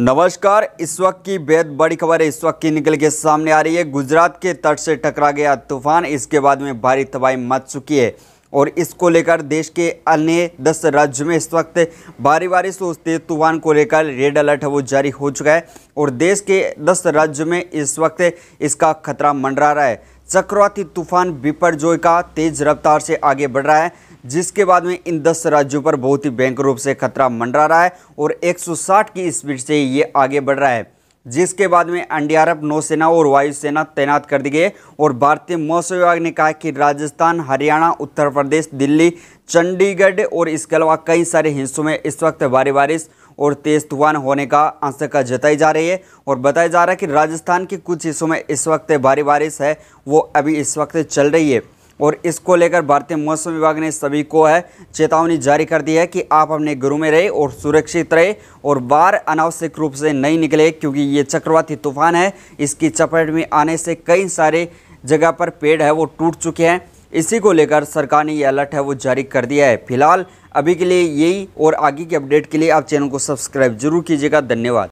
नमस्कार इस वक्त की बेहद बड़ी खबर इस वक्त की निकल के सामने आ रही है गुजरात के तट से टकरा गया तूफान इसके बाद में भारी तबाही मच चुकी है और इसको लेकर देश के अन्य दस राज्यों में इस वक्त भारी बारिश और तेज तूफान को लेकर रेड अलर्ट है वो जारी हो चुका है और देश के दस राज्यों में इस वक्त इसका खतरा मंडरा रहा है चक्रवाती तूफान बिपर का तेज रफ्तार से आगे बढ़ रहा है जिसके बाद में इन दस राज्यों पर बहुत ही भयंकर रूप से खतरा मंडरा रहा है और 160 की स्पीड से ये आगे बढ़ रहा है जिसके बाद में एनडीआरएफ नौसेना और वायुसेना तैनात कर दी गई और भारतीय मौसम विभाग ने कहा कि राजस्थान हरियाणा उत्तर प्रदेश दिल्ली चंडीगढ़ और इसके अलावा कई सारे हिस्सों में इस वक्त भारी बारिश और तेज तूफान होने का आशंका जताई जा रही है और बताया जा रहा है कि राजस्थान के कुछ हिस्सों में इस वक्त भारी बारिश है वो अभी इस वक्त चल रही है और इसको लेकर भारतीय मौसम विभाग ने सभी को है चेतावनी जारी कर दी है कि आप अपने घरों में रहे और सुरक्षित रहे और बाहर अनावश्यक रूप से नहीं निकले क्योंकि ये चक्रवाती तूफान है इसकी चपेट में आने से कई सारे जगह पर पेड़ है वो टूट चुके हैं इसी को लेकर सरकार ने ये अलर्ट है वो जारी कर दिया है फिलहाल अभी के लिए यही और आगे की अपडेट के लिए आप चैनल को सब्सक्राइब जरूर कीजिएगा धन्यवाद